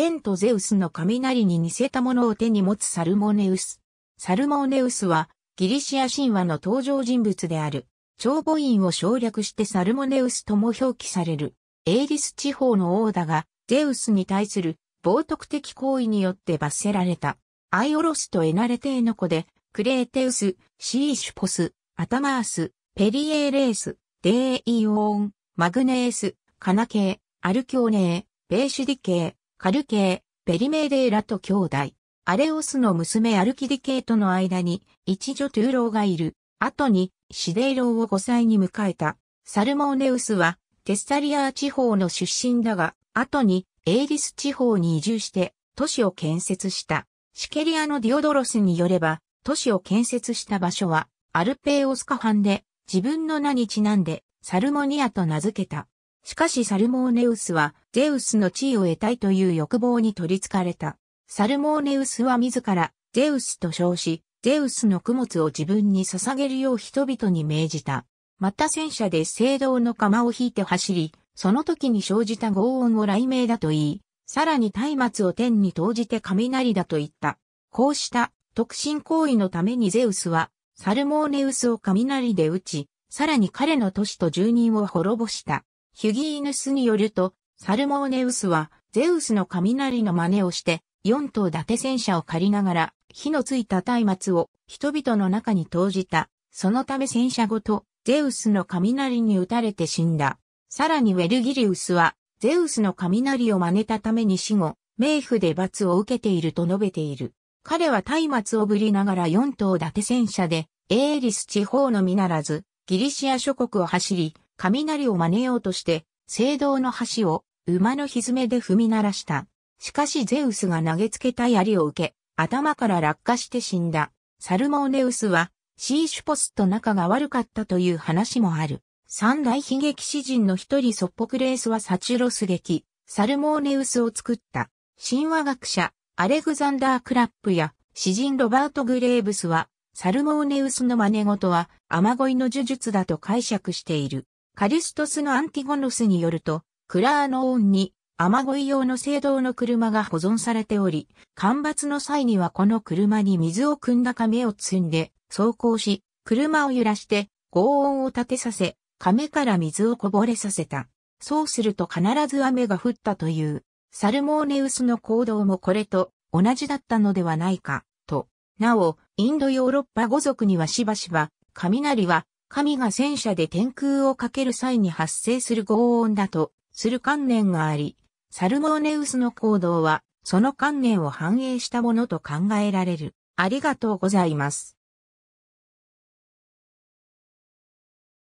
剣とゼウスの雷に似せたものを手に持つサルモネウス。サルモネウスはギリシア神話の登場人物である。長母院を省略してサルモネウスとも表記される。エイリス地方の王だが、ゼウスに対する冒涜的行為によって罰せられた。アイオロスとエナレテーの子で、クレーテウス、シーシュポス、アタマース、ペリエーレース、デーイオーン、マグネース、カナケー、アルキョーネー、ベーシュディケー、カルケー、ベリメーデーラと兄弟、アレオスの娘アルキディケイとの間に一女トゥーローがいる。後にシデイローを5歳に迎えた。サルモーネウスはテスタリアー地方の出身だが、後にエイリス地方に移住して都市を建設した。シケリアのディオドロスによれば、都市を建設した場所はアルペーオスカ藩で自分の名にちなんでサルモニアと名付けた。しかしサルモーネウスはゼウスの地位を得たいという欲望に取り憑かれた。サルモーネウスは自らゼウスと称し、ゼウスの供物を自分に捧げるよう人々に命じた。また戦車で聖堂の釜を引いて走り、その時に生じた轟音を雷鳴だと言い、さらに松明を天に投じて雷だと言った。こうした特進行為のためにゼウスはサルモーネウスを雷で撃ち、さらに彼の都市と住人を滅ぼした。ヒュギーヌスによると、サルモーネウスは、ゼウスの雷の真似をして、四頭伊達戦車を借りながら、火のついた松明を人々の中に投じた。そのため戦車ごと、ゼウスの雷に打たれて死んだ。さらにウェルギリウスは、ゼウスの雷を真似たために死後、冥府で罰を受けていると述べている。彼は松明をぶりながら四頭伊達戦車で、エーリス地方のみならず、ギリシア諸国を走り、雷を真似ようとして、聖堂の橋を馬の蹄で踏み鳴らした。しかしゼウスが投げつけた槍を受け、頭から落下して死んだ。サルモーネウスは、シーシュポスと仲が悪かったという話もある。三大悲劇詩人の一人ソッポクレースはサチュロス劇、サルモーネウスを作った。神話学者、アレグザンダー・クラップや、詩人ロバート・グレーブスは、サルモーネウスの真似事は、雨乞いの呪術だと解釈している。カリストスのアンティゴノスによると、クラーノオンに雨乞い用の聖堂の車が保存されており、干ばつの際にはこの車に水を汲んだ亀を積んで、走行し、車を揺らして、轟音を立てさせ、亀から水をこぼれさせた。そうすると必ず雨が降ったという、サルモーネウスの行動もこれと同じだったのではないか、と。なお、インドヨーロッパ語族にはしばしば、雷は神が戦車で天空をかける際に発生する轟音だとする観念があり、サルモーネウスの行動はその観念を反映したものと考えられる。ありがとうございます。